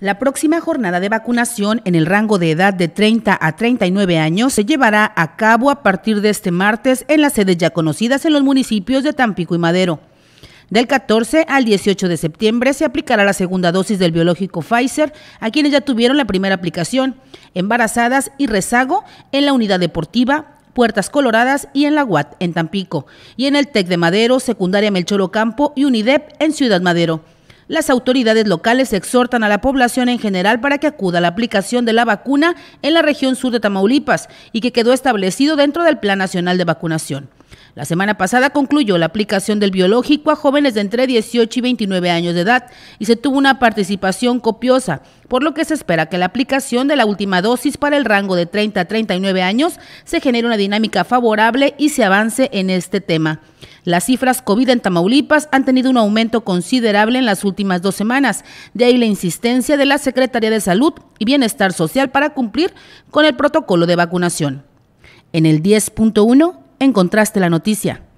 La próxima jornada de vacunación en el rango de edad de 30 a 39 años se llevará a cabo a partir de este martes en las sedes ya conocidas en los municipios de Tampico y Madero. Del 14 al 18 de septiembre se aplicará la segunda dosis del biológico Pfizer a quienes ya tuvieron la primera aplicación, embarazadas y rezago en la unidad deportiva, Puertas Coloradas y en la UAT en Tampico, y en el TEC de Madero, Secundaria Melchor Ocampo y UNIDEP en Ciudad Madero. Las autoridades locales exhortan a la población en general para que acuda a la aplicación de la vacuna en la región sur de Tamaulipas y que quedó establecido dentro del Plan Nacional de Vacunación. La semana pasada concluyó la aplicación del biológico a jóvenes de entre 18 y 29 años de edad y se tuvo una participación copiosa, por lo que se espera que la aplicación de la última dosis para el rango de 30 a 39 años se genere una dinámica favorable y se avance en este tema. Las cifras COVID en Tamaulipas han tenido un aumento considerable en las últimas dos semanas, de ahí la insistencia de la Secretaría de Salud y Bienestar Social para cumplir con el protocolo de vacunación. En el 10.1 encontraste la noticia.